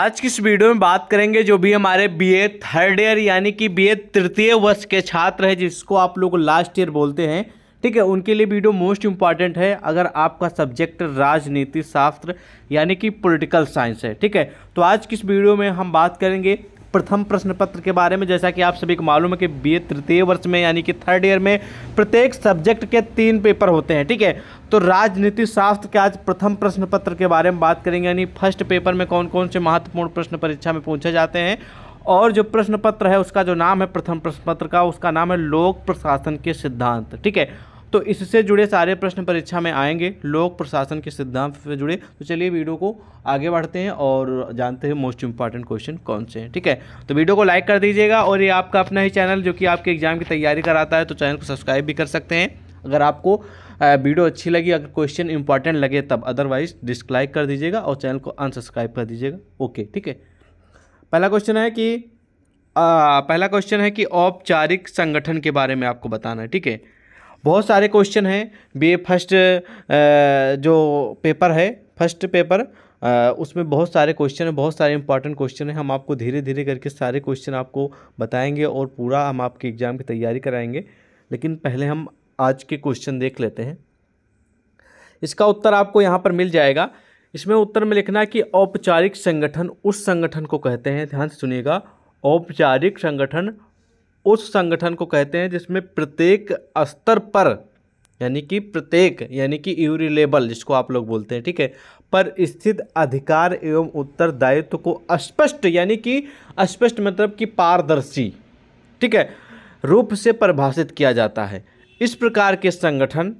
आज की इस वीडियो में बात करेंगे जो भी हमारे बीए थर्ड ईयर यानी कि बीए तृतीय वर्ष के छात्र हैं जिसको आप लोग लास्ट ईयर बोलते हैं ठीक है उनके लिए वीडियो मोस्ट इम्पॉर्टेंट है अगर आपका सब्जेक्ट राजनीति शास्त्र यानी कि पॉलिटिकल साइंस है ठीक है तो आज की इस वीडियो में हम बात करेंगे प्रथम प्रश्न पत्र के बारे में जैसा कि आप सभी को मालूम है कि बी तृतीय वर्ष में यानी कि थर्ड ईयर में प्रत्येक सब्जेक्ट के तीन पेपर होते हैं ठीक है तो राजनीति शास्त्र के आज प्रथम प्रश्न पत्र के बारे में बात करेंगे यानी फर्स्ट पेपर में कौन कौन से महत्वपूर्ण प्रश्न परीक्षा में पूछे जाते हैं और जो प्रश्न पत्र है उसका जो नाम है प्रथम प्रश्न पत्र का उसका नाम है लोक प्रशासन के सिद्धांत ठीक है तो इससे जुड़े सारे प्रश्न परीक्षा में आएंगे लोक प्रशासन के सिद्धांत से जुड़े तो चलिए वीडियो को आगे बढ़ते हैं और जानते हैं मोस्ट इंपॉर्टेंट क्वेश्चन कौन से हैं ठीक है तो वीडियो को लाइक कर दीजिएगा और ये आपका अपना ही चैनल जो कि आपके एग्जाम की तैयारी कराता है तो चैनल को सब्सक्राइब भी कर सकते हैं अगर आपको वीडियो अच्छी लगी अगर क्वेश्चन इंपॉर्टेंट लगे तब अदरवाइज डिसलाइक कर दीजिएगा और चैनल को अनसब्सक्राइब कर दीजिएगा ओके ठीक है पहला क्वेश्चन है कि आ, पहला क्वेश्चन है कि औपचारिक संगठन के बारे में आपको बताना है ठीक है बहुत सारे क्वेश्चन हैं बी फर्स्ट जो पेपर है फर्स्ट पेपर उसमें बहुत सारे क्वेश्चन हैं बहुत सारे इंपॉर्टेंट क्वेश्चन हैं हम आपको धीरे धीरे करके सारे क्वेश्चन आपको बताएंगे और पूरा हम आपके एग्ज़ाम की तैयारी कराएंगे लेकिन पहले हम आज के क्वेश्चन देख लेते हैं इसका उत्तर आपको यहाँ पर मिल जाएगा इसमें उत्तर में लिखना है कि औपचारिक संगठन उस संगठन को कहते हैं ध्यान से सुनिएगा औपचारिक संगठन उस संगठन को कहते हैं जिसमें प्रत्येक स्तर पर यानी कि प्रत्येक यानी कि यूरिलेबल जिसको आप लोग बोलते हैं ठीक है पर स्थित अधिकार एवं उत्तरदायित्व को स्पष्ट यानी कि स्पष्ट मतलब कि पारदर्शी ठीक है रूप से परिभाषित किया जाता है इस प्रकार के संगठन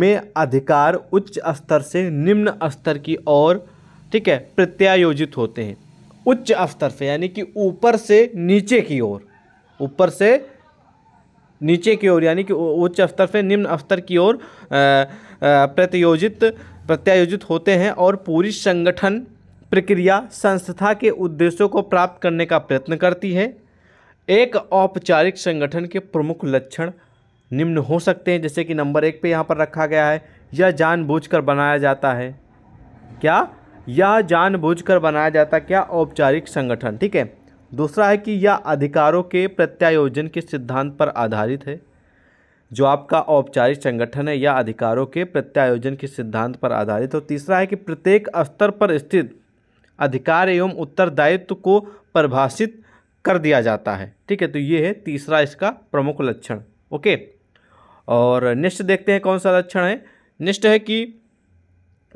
में अधिकार उच्च स्तर से निम्न स्तर की ओर ठीक है प्रत्यायोजित होते हैं उच्च स्तर से यानी कि ऊपर से नीचे की ओर ऊपर से नीचे की ओर यानी कि उच्च स्तर से निम्न स्तर की ओर प्रतियोजित प्रत्यायोजित होते हैं और पूरी संगठन प्रक्रिया संस्था के उद्देश्यों को प्राप्त करने का प्रयत्न करती है एक औपचारिक संगठन के प्रमुख लक्षण निम्न हो सकते हैं जैसे कि नंबर एक पे यहाँ पर रखा गया है यह जानबूझकर बनाया जाता है क्या यह जानबूझकर बनाया जाता क्या औपचारिक संगठन ठीक है दूसरा है कि यह अधिकारों के प्रत्यायोजन के सिद्धांत पर आधारित है जो आपका औपचारिक संगठन है यह अधिकारों के प्रत्यायोजन के सिद्धांत पर आधारित और तीसरा है कि प्रत्येक स्तर पर स्थित अधिकार एवं उत्तरदायित्व को परिभाषित कर दिया जाता है ठीक है तो ये है तीसरा इसका प्रमुख लक्षण ओके और नेक्स्ट देखते हैं कौन सा लक्षण है नेक्स्ट है कि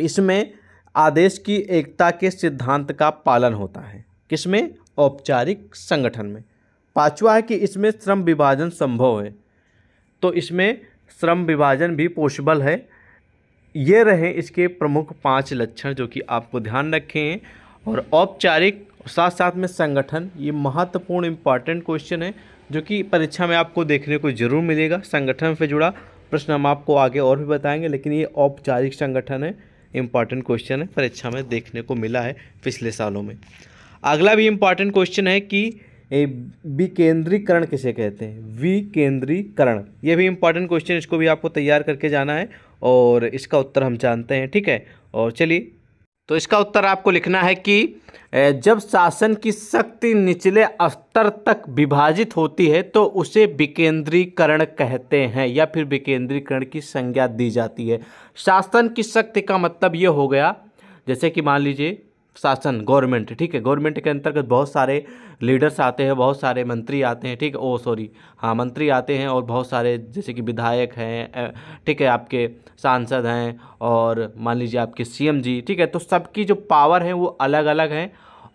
इसमें आदेश की एकता के सिद्धांत का पालन होता है किसमें औपचारिक संगठन में पांचवा है कि इसमें श्रम विभाजन संभव है तो इसमें श्रम विभाजन भी पॉसिबल है ये रहे इसके प्रमुख पांच लक्षण जो कि आपको ध्यान रखें और औपचारिक साथ साथ में संगठन ये महत्वपूर्ण इम्पॉर्टेंट क्वेश्चन है जो कि परीक्षा में आपको देखने को जरूर मिलेगा संगठन से जुड़ा प्रश्न हम आपको आगे और भी बताएंगे लेकिन ये औपचारिक संगठन है इम्पॉर्टेंट क्वेश्चन है परीक्षा में देखने को मिला है पिछले सालों में अगला भी इम्पॉर्टेंट क्वेश्चन है कि विकेंद्रीकरण किसे कहते हैं विकेंद्रीकरण ये भी इम्पॉर्टेंट क्वेश्चन इसको भी आपको तैयार करके जाना है और इसका उत्तर हम जानते हैं ठीक है और चलिए तो इसका उत्तर आपको लिखना है कि जब शासन की शक्ति निचले स्तर तक विभाजित होती है तो उसे विकेंद्रीकरण कहते हैं या फिर विकेंद्रीकरण की संज्ञा दी जाती है शासन की शक्ति का मतलब ये हो गया जैसे कि मान लीजिए शासन गवर्नमेंट ठीक है गवर्नमेंट के अंतर्गत बहुत सारे लीडर्स आते हैं बहुत सारे मंत्री आते हैं ठीक है ओ oh, सॉरी हाँ मंत्री आते हैं और बहुत सारे जैसे कि विधायक हैं ठीक है आपके सांसद हैं और मान लीजिए आपके सीएम जी ठीक है तो सबकी जो पावर है वो अलग अलग हैं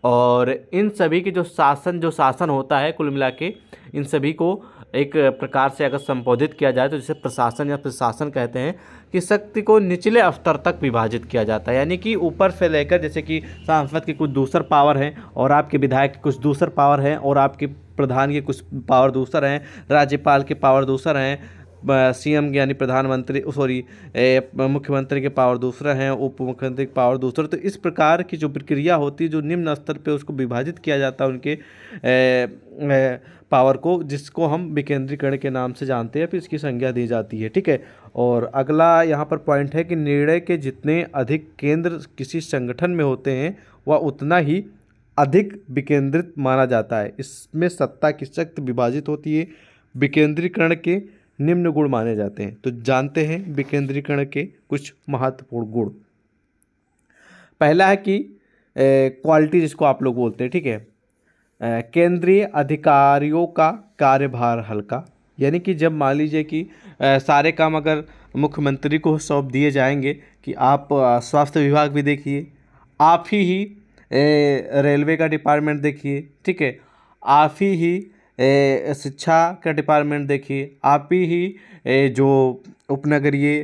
और इन सभी के जो शासन जो शासन होता है कुल मिला के इन सभी को एक प्रकार से अगर संबोधित किया जाए तो जिसे प्रशासन या प्रशासन कहते हैं कि शक्ति को निचले स्तर तक विभाजित किया जाता है यानी कि ऊपर से लेकर जैसे कि सांसद की कुछ दूसर पावर हैं और आपके विधायक की कुछ दूसर पावर हैं और आपके प्रधान के कुछ पावर दूसर हैं राज्यपाल के पावर दूसर हैं सीएम यानी प्रधानमंत्री सॉरी मुख्यमंत्री के पावर दूसरा हैं उप मुख्यमंत्री के पावर दूसरा तो इस प्रकार की जो प्रक्रिया होती है जो निम्न स्तर पर उसको विभाजित किया जाता है उनके ए, पावर को जिसको हम विकेंद्रीकरण के नाम से जानते हैं फिर इसकी संज्ञा दी जाती है ठीक है और अगला यहाँ पर पॉइंट है कि निर्णय के जितने अधिक केंद्र किसी संगठन में होते हैं वह उतना ही अधिक विकेंद्रित माना जाता है इसमें सत्ता की शक्ति विभाजित होती है विकेंद्रीकरण के निम्न गुण माने जाते हैं तो जानते हैं विकेंद्रीकरण के कुछ महत्वपूर्ण गुण पहला है कि क्वालिटी जिसको आप लोग बोलते हैं ठीक है केंद्रीय अधिकारियों का कार्यभार हल्का यानी कि जब मान लीजिए कि सारे काम अगर मुख्यमंत्री को सौंप दिए जाएंगे कि आप स्वास्थ्य विभाग भी देखिए आप ही ही रेलवे का डिपार्टमेंट देखिए ठीक है आप ही ही शिक्षा का डिपार्टमेंट देखिए आप ही जो उपनगरीय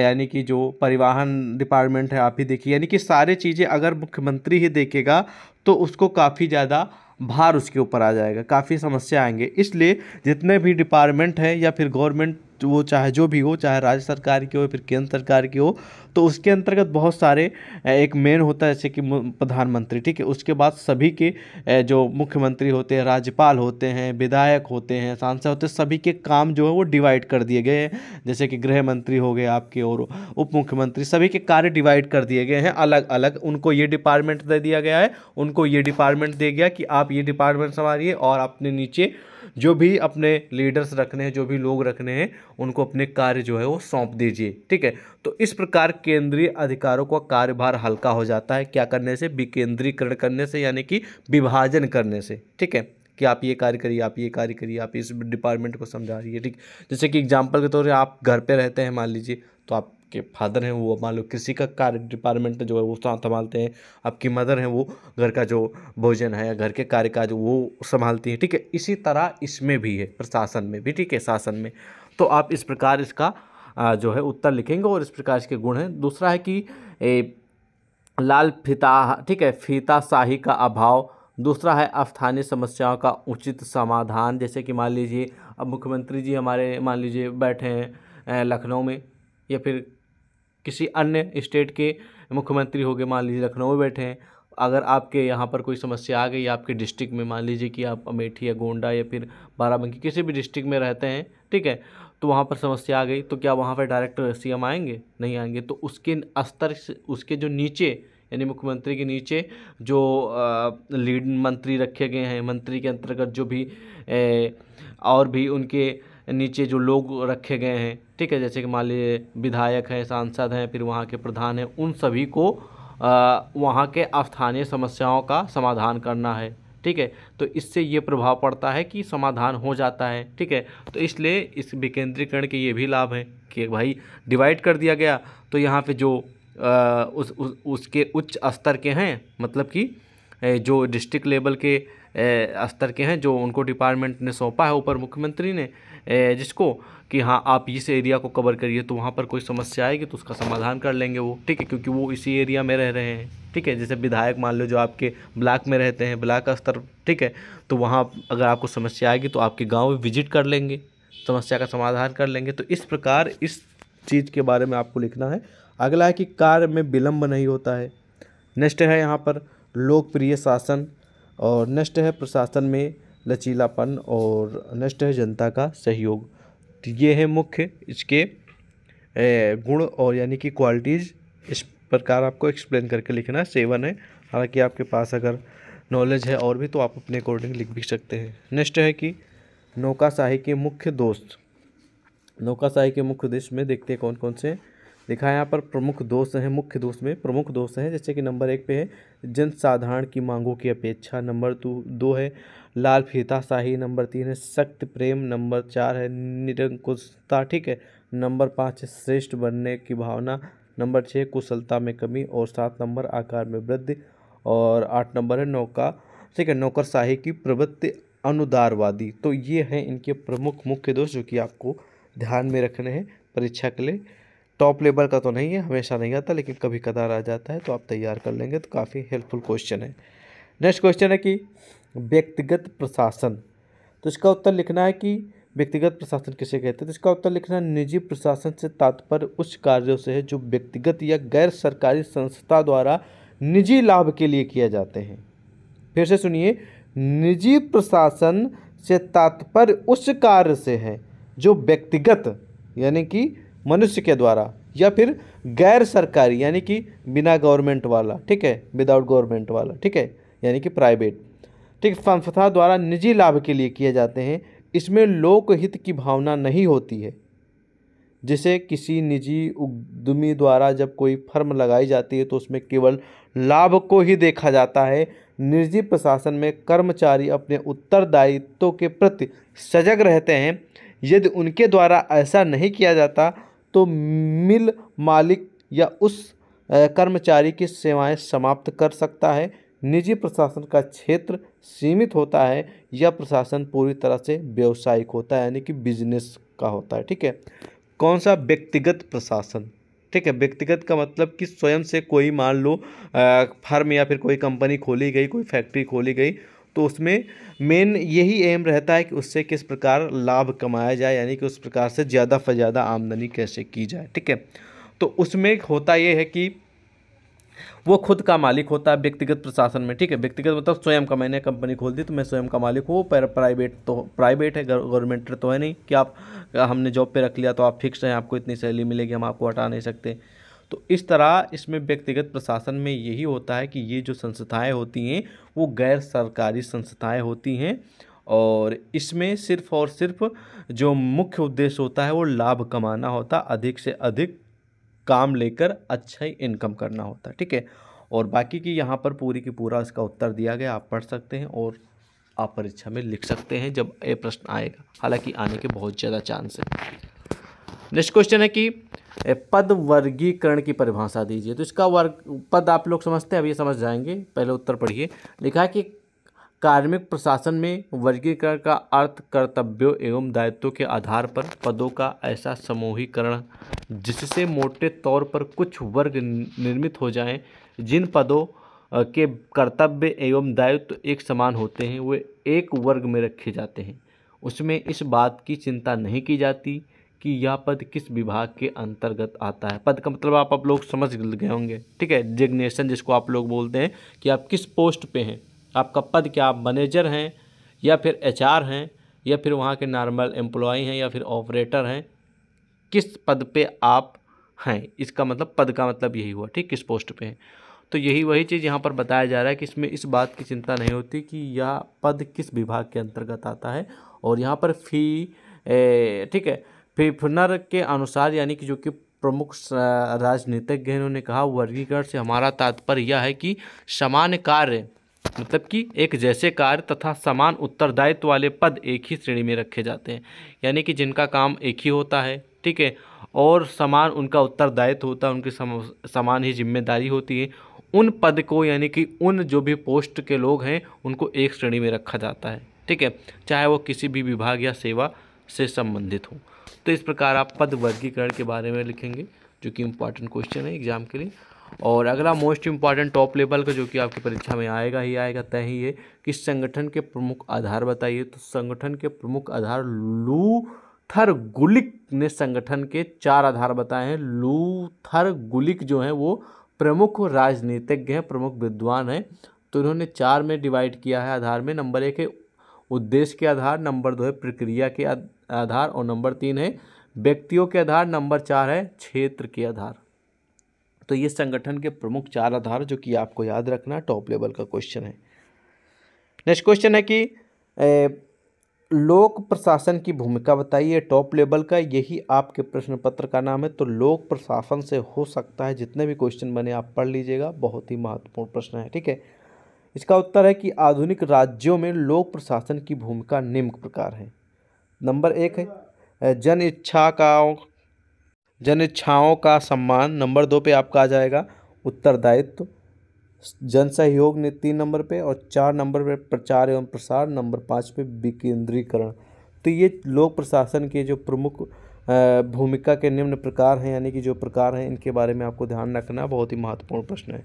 यानी कि जो परिवहन डिपार्टमेंट है आप ही देखिए यानी कि सारे चीज़ें अगर मुख्यमंत्री ही देखेगा तो उसको काफ़ी ज़्यादा भार उसके ऊपर आ जाएगा काफ़ी समस्या आएंगे इसलिए जितने भी डिपार्टमेंट हैं या फिर गवर्नमेंट तो वो चाहे जो भी हो चाहे राज्य सरकार की हो फिर केंद्र सरकार की हो तो उसके अंतर्गत बहुत सारे एक मेन होता है जैसे कि प्रधानमंत्री ठीक है उसके बाद सभी के जो मुख्यमंत्री होते हैं राज्यपाल होते हैं विधायक होते हैं सांसद होते हैं सभी के काम जो है वो डिवाइड कर दिए गए हैं जैसे कि गृह मंत्री हो गए आपके और उप मुख्यमंत्री सभी के कार्य डिवाइड कर दिए गए हैं अलग अलग उनको ये डिपार्टमेंट दे दिया गया है उनको ये डिपार्टमेंट दिया गया कि आप ये डिपार्टमेंट संभालिए और अपने नीचे जो भी अपने लीडर्स रखने हैं जो भी लोग रखने हैं उनको अपने कार्य जो है वो सौंप दीजिए ठीक है तो इस प्रकार केंद्रीय अधिकारों का कार्यभार हल्का हो जाता है क्या करने से विकेंद्रीकरण करने से यानी कि विभाजन करने से ठीक है कि आप ये कार्य करिए आप ये कार्य करिए आप इस डिपार्टमेंट को समझा रही है ठीक जैसे कि एग्जाम्पल के तौर पर आप घर पर रहते हैं मान लीजिए तो आप आपके फादर हैं वो मान लो कृषि का कार्य डिपार्टमेंट में जो है वो संभालते हैं आपकी मदर हैं वो घर का जो भोजन है या घर के कार्य का जो वो संभालती हैं ठीक है इसी तरह इसमें भी है प्रशासन में भी ठीक है शासन में तो आप इस प्रकार इसका जो है उत्तर लिखेंगे और इस प्रकार इसके गुण हैं दूसरा है कि ए, लाल फिता ठीक है फिताशाही का अभाव दूसरा है स्थानीय समस्याओं का उचित समाधान जैसे कि मान लीजिए अब मुख्यमंत्री जी हमारे मान लीजिए बैठे हैं लखनऊ में या फिर किसी अन्य स्टेट के मुख्यमंत्री हो गए मान लीजिए लखनऊ में बैठे हैं अगर आपके यहाँ पर कोई समस्या आ गई आपके डिस्ट्रिक्ट में मान लीजिए कि आप अमेठी या गोंडा या फिर बाराबंकी किसी भी डिस्ट्रिक्ट में रहते हैं ठीक है तो वहाँ पर समस्या आ गई तो क्या वहाँ पर डायरेक्टर सी एम आएंगे नहीं आएंगे तो उसके स्तर से उसके जो नीचे यानी मुख्यमंत्री के नीचे जो लीड मंत्री रखे गए हैं मंत्री के अंतर्गत जो भी ए, और भी उनके नीचे जो लोग रखे गए हैं ठीक है जैसे कि मान लीजिए विधायक हैं सांसद हैं फिर वहाँ के प्रधान हैं उन सभी को वहाँ के स्थानीय समस्याओं का समाधान करना है ठीक है तो इससे ये प्रभाव पड़ता है कि समाधान हो जाता है ठीक है तो इसलिए इस विकेंद्रीकरण के ये भी लाभ हैं कि भाई डिवाइड कर दिया गया तो यहाँ पे जो आ, उस, उस उसके उच्च स्तर के हैं मतलब कि जो डिस्ट्रिक्ट लेवल के स्तर के हैं जो उनको डिपार्टमेंट ने सौंपा है ऊपर मुख्यमंत्री ने जिसको कि हाँ आप इस एरिया को कवर करिए तो वहाँ पर कोई समस्या आएगी तो उसका समाधान कर लेंगे वो ठीक है क्योंकि वो इसी एरिया में रह रहे हैं ठीक है जैसे विधायक मान लो जो आपके ब्लॉक में रहते हैं ब्लॉक स्तर ठीक है तो वहाँ अगर आपको समस्या आएगी तो आपके गाँव में विजिट कर लेंगे समस्या का समाधान कर लेंगे तो इस प्रकार इस चीज़ के बारे में आपको लिखना है अगला है कि कार्य में विलम्ब नहीं होता है नेक्स्ट है यहाँ पर लोकप्रिय शासन और नेक्स्ट है प्रशासन में लचीलापन और नेक्स्ट है जनता का सहयोग तो ये है मुख्य इसके गुण और यानी कि क्वालिटीज़ इस प्रकार आपको एक्सप्लेन करके लिखना सेवन है हालांकि आपके पास अगर नॉलेज है और भी तो आप अपने अकॉर्डिंग लिख भी सकते हैं नेक्स्ट है कि नौकाशाही के मुख्य दोस्त नौकाशाही के मुख्य देश में देखते हैं कौन कौन से लिखा है यहाँ पर प्रमुख दोष हैं मुख्य दोष में प्रमुख दोष हैं जैसे कि नंबर एक पे है जनसाधारण की मांगों की अपेक्षा नंबर दो दो है लाल फीताशाही नंबर तीन है सख्त प्रेम नंबर चार है निरंकुशता ठीक है नंबर पाँच है श्रेष्ठ बनने की भावना नंबर छः कुशलता में कमी और सात नंबर आकार में वृद्धि और आठ नंबर है नौका ठीक है नौकरशाही की प्रवृत्ति अनुदारवादी तो ये हैं इनके प्रमुख मुख्य दोष जो कि आपको ध्यान में रखने हैं परीक्षा के लिए टॉप लेवल का तो नहीं है हमेशा नहीं आता लेकिन कभी कदार आ जाता है तो आप तैयार कर लेंगे तो काफ़ी हेल्पफुल क्वेश्चन है नेक्स्ट क्वेश्चन है कि व्यक्तिगत प्रशासन तो इसका उत्तर लिखना है कि व्यक्तिगत प्रशासन किसे कहते हैं तो इसका उत्तर लिखना निजी प्रशासन से तात्पर्य उस कार्यों से है जो व्यक्तिगत या गैर सरकारी संस्था द्वारा निजी लाभ के लिए किए जाते हैं फिर से सुनिए निजी प्रशासन से तात्पर्य उस कार्य से है जो व्यक्तिगत यानी कि मनुष्य के द्वारा या फिर गैर सरकारी यानी कि बिना गवर्नमेंट वाला ठीक है विदाउट गवर्नमेंट वाला ठीक है यानी कि प्राइवेट ठीक संस्था द्वारा निजी लाभ के लिए किए जाते हैं इसमें लोकहित की भावना नहीं होती है जिसे किसी निजी उद्यमी द्वारा जब कोई फर्म लगाई जाती है तो उसमें केवल लाभ को ही देखा जाता है निजी प्रशासन में कर्मचारी अपने उत्तरदायित्व के प्रति सजग रहते हैं यदि उनके द्वारा ऐसा नहीं किया जाता तो मिल मालिक या उस कर्मचारी की सेवाएं समाप्त कर सकता है निजी प्रशासन का क्षेत्र सीमित होता है यह प्रशासन पूरी तरह से व्यवसायिक होता है यानी कि बिजनेस का होता है ठीक है कौन सा व्यक्तिगत प्रशासन ठीक है व्यक्तिगत का मतलब कि स्वयं से कोई मान लो फर्म या फिर कोई कंपनी खोली गई कोई फैक्ट्री खोली गई तो उसमें मेन यही एम रहता है कि उससे किस प्रकार लाभ कमाया जाए यानी कि उस प्रकार से ज़्यादा से ज़्यादा आमदनी कैसे की जाए ठीक है तो उसमें होता ये है कि वो खुद का मालिक होता है व्यक्तिगत प्रशासन में ठीक है व्यक्तिगत मतलब स्वयं का मैंने कंपनी खोल दी तो मैं स्वयं का मालिक हूँ पर प्राइवेट तो प्राइवेट है गवर्नमेंट तो है नहीं कि आप हमने जॉब पे रख लिया तो आप फिक्स हैं आपको इतनी सैलरी मिलेगी हम आपको हटा नहीं सकते तो इस तरह इसमें व्यक्तिगत प्रशासन में यही होता है कि ये जो संस्थाएं होती हैं वो गैर सरकारी संस्थाएं होती हैं और इसमें सिर्फ और सिर्फ जो मुख्य उद्देश्य होता है वो लाभ कमाना होता अधिक से अधिक काम लेकर अच्छा ही इनकम करना होता है ठीक है और बाकी की यहाँ पर पूरी की पूरा इसका उत्तर दिया गया आप पढ़ सकते हैं और आप परीक्षा में लिख सकते हैं जब ये प्रश्न आएगा हालांकि आने के बहुत ज़्यादा चांस है नेक्स्ट क्वेश्चन है कि पद वर्गीकरण की परिभाषा दीजिए तो इसका वर्ग पद आप लोग समझते हैं अब ये समझ जाएंगे पहले उत्तर पढ़िए लिखा है कि कार्मिक प्रशासन में वर्गीकरण का अर्थ कर्तव्यों एवं दायित्वों के आधार पर पदों का ऐसा समूहीकरण जिससे मोटे तौर पर कुछ वर्ग निर्मित हो जाएं जिन पदों के कर्तव्य एवं दायित्व एक समान होते हैं वे एक वर्ग में रखे जाते हैं उसमें इस बात की चिंता नहीं की जाती कि यह पद किस विभाग के अंतर्गत आता है पद का मतलब आप आप लोग समझ गए होंगे ठीक है डिग्नेशन जिसको आप लोग बोलते हैं कि आप किस पोस्ट पे हैं आपका पद क्या आप मैनेजर हैं या फिर एच हैं या फिर वहाँ के नॉर्मल एम्प्लॉय हैं या फिर ऑपरेटर हैं किस पद पे आप हैं इसका मतलब पद का मतलब यही हुआ ठीक किस पोस्ट पर हैं तो यही वही चीज़ यहाँ पर बताया जा रहा है कि इसमें इस बात की चिंता नहीं होती कि यह पद किस विभाग के अंतर्गत आता है और यहाँ पर फी ठीक है फेफनर के अनुसार यानी कि जो कि प्रमुख राजनीतिज्ञ हैं उन्होंने कहा वर्गीकरण से हमारा तात्पर्य यह है कि समान कार्य मतलब कि एक जैसे कार्य तथा समान उत्तरदायित्व वाले पद एक ही श्रेणी में रखे जाते हैं यानी कि जिनका काम एक ही होता है ठीक है और समान उनका उत्तरदायित्व होता है उनकी समान ही जिम्मेदारी होती है उन पद को यानी कि उन जो भी पोस्ट के लोग हैं उनको एक श्रेणी में रखा जाता है ठीक है चाहे वो किसी भी विभाग या सेवा से संबंधित हों तो इस प्रकार आप पद वर्गीकरण के बारे में लिखेंगे जो कि इम्पॉर्टेंट क्वेश्चन है एग्जाम के लिए और अगला मोस्ट इम्पॉर्टेंट टॉप लेवल का जो कि आपकी परीक्षा में आएगा ही आएगा तय ही है कि संगठन के प्रमुख आधार बताइए तो संगठन के प्रमुख आधार लू थर गुलिक ने संगठन के चार आधार बताए हैं लू थर गुलिक जो हैं वो प्रमुख राजनीतिज्ञ हैं प्रमुख विद्वान हैं तो इन्होंने चार में डिवाइड किया है आधार में नंबर एक है उद्देश्य के आधार नंबर दो है प्रक्रिया के आधार और नंबर तीन है व्यक्तियों के आधार नंबर चार है क्षेत्र के आधार तो ये संगठन के प्रमुख चार आधार जो कि आपको याद रखना टॉप लेवल का क्वेश्चन है नेक्स्ट क्वेश्चन है कि ए, लोक प्रशासन की भूमिका बताइए टॉप लेवल का यही आपके प्रश्न पत्र का नाम है तो लोक प्रशासन से हो सकता है जितने भी क्वेश्चन बने आप पढ़ लीजिएगा बहुत ही महत्वपूर्ण प्रश्न है ठीक है इसका उत्तर है कि आधुनिक राज्यों में लोक प्रशासन की भूमिका निम्न प्रकार है नंबर एक है जन इच्छा का जन इच्छाओं का सम्मान नंबर दो पे आपका आ जाएगा उत्तरदायित्व जन सहयोग ने तीन नंबर पे और चार नंबर पे प्रचार एवं प्रसार नंबर पाँच पे विकेंद्रीकरण तो ये लोक प्रशासन के जो प्रमुख भूमिका के निम्न प्रकार हैं यानी कि जो प्रकार हैं इनके बारे में आपको ध्यान रखना बहुत ही महत्वपूर्ण प्रश्न है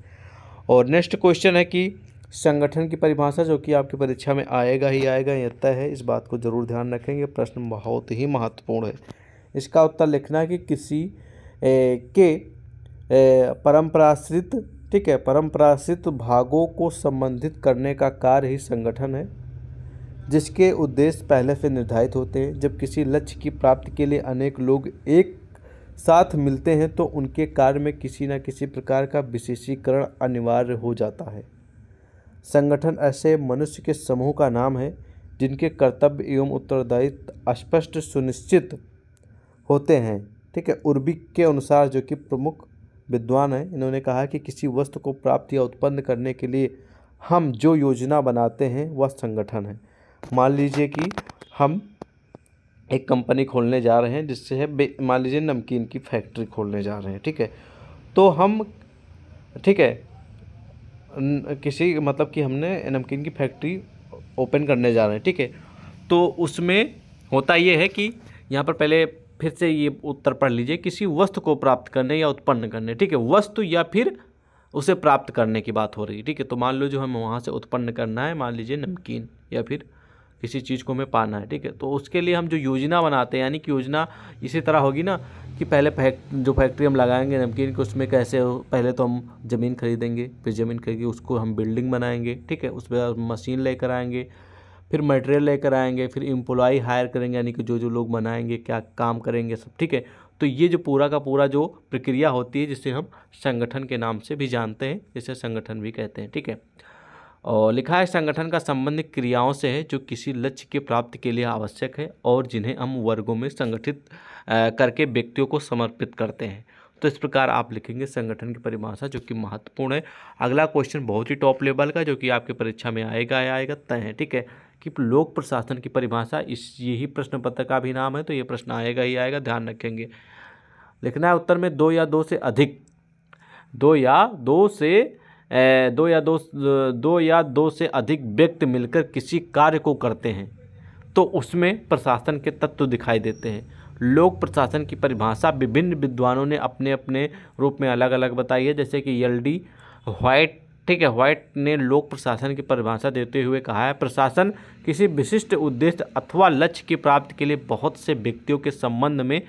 और नेक्स्ट क्वेश्चन है कि संगठन की परिभाषा जो कि आपकी परीक्षा में आएगा ही आएगा यह तय है इस बात को ज़रूर ध्यान रखेंगे प्रश्न बहुत ही महत्वपूर्ण है इसका उत्तर लिखना है कि किसी ए, के परम्पराश्रित ठीक है परम्पराश्रित भागों को संबंधित करने का कार्य ही संगठन है जिसके उद्देश्य पहले से निर्धारित होते हैं जब किसी लक्ष्य की प्राप्ति के लिए अनेक लोग एक साथ मिलते हैं तो उनके कार्य में किसी न किसी प्रकार का विशेषीकरण अनिवार्य हो जाता है संगठन ऐसे मनुष्य के समूह का नाम है जिनके कर्तव्य एवं उत्तरदायित्व स्पष्ट सुनिश्चित होते हैं ठीक है उर्बिक के अनुसार जो कि प्रमुख विद्वान हैं इन्होंने कहा कि किसी वस्तु को प्राप्त या उत्पन्न करने के लिए हम जो योजना बनाते हैं वह संगठन है मान लीजिए कि हम एक कंपनी खोलने जा रहे हैं जिससे है मान लीजिए नमकीन की फैक्ट्री खोलने जा रहे हैं ठीक है तो हम ठीक है किसी मतलब कि हमने नमकीन की फैक्ट्री ओपन करने जा रहे हैं ठीक है तो उसमें होता ये है कि यहाँ पर पहले फिर से ये उत्तर पढ़ लीजिए किसी वस्तु को प्राप्त करने या उत्पन्न करने ठीक है वस्तु या फिर उसे प्राप्त करने की बात हो रही है ठीक है तो मान लो जो हमें वहाँ से उत्पन्न करना है मान लीजिए नमकीन या फिर किसी चीज़ को हमें पाना है ठीक है तो उसके लिए हम जो योजना बनाते हैं यानी कि योजना इसी तरह होगी ना कि पहले फैक्ट जो फैक्ट्री हम लगाएंगे नमकीन की उसमें कैसे हो पहले तो हम ज़मीन खरीदेंगे फिर ज़मीन खरीद के उसको हम बिल्डिंग बनाएंगे ठीक है उस पर मशीन लेकर आएंगे फिर मटेरियल लेकर आएंगे फिर एम्प्लॉई हायर करेंगे यानी कि जो जो लोग बनाएंगे क्या काम करेंगे सब ठीक है तो ये जो पूरा का पूरा जो प्रक्रिया होती है जिसे हम संगठन के नाम से भी जानते हैं जिसे संगठन भी कहते हैं ठीक है और लिखा है संगठन का संबंध क्रियाओं से है जो किसी लक्ष्य के प्राप्ति के लिए आवश्यक है और जिन्हें हम वर्गों में संगठित करके व्यक्तियों को समर्पित करते हैं तो इस प्रकार आप लिखेंगे संगठन की परिभाषा जो कि महत्वपूर्ण है अगला क्वेश्चन बहुत ही टॉप लेवल का जो कि आपके परीक्षा में आएगा या आएगा तय है ठीक है कि लोक प्रशासन की परिभाषा इस यही प्रश्न पत्र का भी नाम है तो ये प्रश्न आएगा ही आएगा ध्यान रखेंगे लिखना है उत्तर में दो या दो से अधिक दो या दो से ए, दो या दो दो या दो से अधिक व्यक्ति मिलकर किसी कार्य को करते हैं तो उसमें प्रशासन के तत्व दिखाई देते हैं लोक प्रशासन की परिभाषा विभिन्न विद्वानों ने अपने अपने रूप में अलग अलग बताई है जैसे कि एल डी व्हाइट ठीक है व्हाइट ने लोक प्रशासन की परिभाषा देते हुए कहा है प्रशासन किसी विशिष्ट उद्देश्य अथवा लक्ष्य की प्राप्ति के लिए बहुत से व्यक्तियों के संबंध में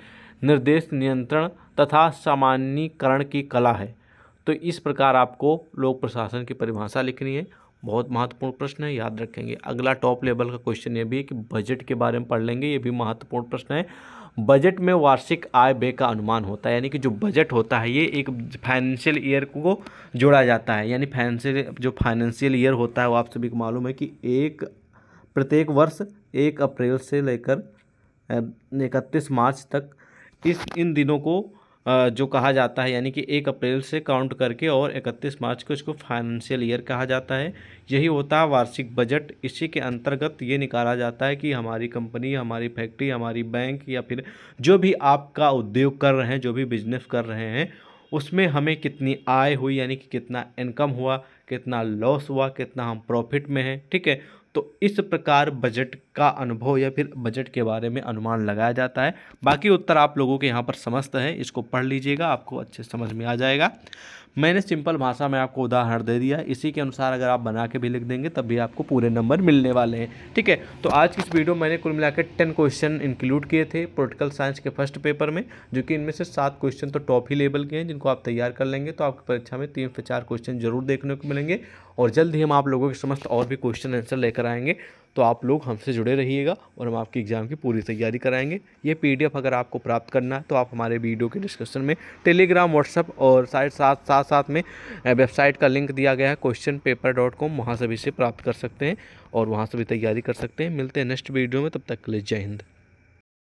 निर्देश नियंत्रण तथा सामान्यकरण की कला है तो इस प्रकार आपको लोक प्रशासन की परिभाषा लिखनी है बहुत महत्वपूर्ण प्रश्न है याद रखेंगे अगला टॉप लेवल का क्वेश्चन ये भी है कि बजट के बारे में पढ़ लेंगे ये भी महत्वपूर्ण प्रश्न है बजट में वार्षिक आय व्यय का अनुमान होता है यानी कि जो बजट होता है ये एक फाइनेंशियल ईयर को जोड़ा जाता है यानी फाइनेंशियल जो फाइनेंशियल ईयर होता है वो आप सभी को मालूम है कि एक प्रत्येक वर्ष एक अप्रैल से लेकर इकतीस मार्च तक इस इन दिनों को जो कहा जाता है यानी कि एक अप्रैल से काउंट करके और इकतीस मार्च को इसको फाइनेंशियल ईयर कहा जाता है यही होता है वार्षिक बजट इसी के अंतर्गत ये निकाला जाता है कि हमारी कंपनी हमारी फैक्ट्री हमारी बैंक या फिर जो भी आपका उद्योग कर रहे हैं जो भी बिजनेस कर रहे हैं उसमें हमें कितनी आय हुई यानी कि कितना इनकम हुआ कितना लॉस हुआ कितना हम प्रॉफिट में हैं ठीक है तो इस प्रकार बजट का अनुभव या फिर बजट के बारे में अनुमान लगाया जाता है बाकी उत्तर आप लोगों के यहाँ पर समस्त हैं इसको पढ़ लीजिएगा आपको अच्छे समझ में आ जाएगा मैंने सिंपल भाषा में आपको उदाहरण दे दिया इसी के अनुसार अगर आप बना के भी लिख देंगे तब भी आपको पूरे नंबर मिलने वाले हैं ठीक है तो आज की इस वीडियो में मैंने कुल मिला के टेन क्वेश्चन इंक्लूड किए थे पोलिटिकल साइंस के फर्स्ट पेपर में जो कि इनमें से सात क्वेश्चन तो टॉप ही लेवल के हैं जिनको आप तैयार कर लेंगे तो आपकी परीक्षा में तीन से चार क्वेश्चन जरूर देखने को मिलेंगे और जल्द ही हम आप लोगों के समस्त और भी क्वेश्चन आंसर लेकर आएंगे तो आप लोग हमसे जुड़े रहिएगा और हम आपकी एग्ज़ाम की पूरी तैयारी कराएंगे ये पीडीएफ अगर आपको प्राप्त करना है तो आप हमारे वीडियो के डिस्क्रिप्शन में टेलीग्राम व्हाट्सअप और साइड साथ साथ साथ में वेबसाइट का लिंक दिया गया है क्वेश्चन पेपर डॉट कॉम वहाँ से भी इसे प्राप्त कर सकते हैं और वहाँ से भी तैयारी कर सकते हैं मिलते हैं नेक्स्ट वीडियो में तब तक के लिए जय हिंद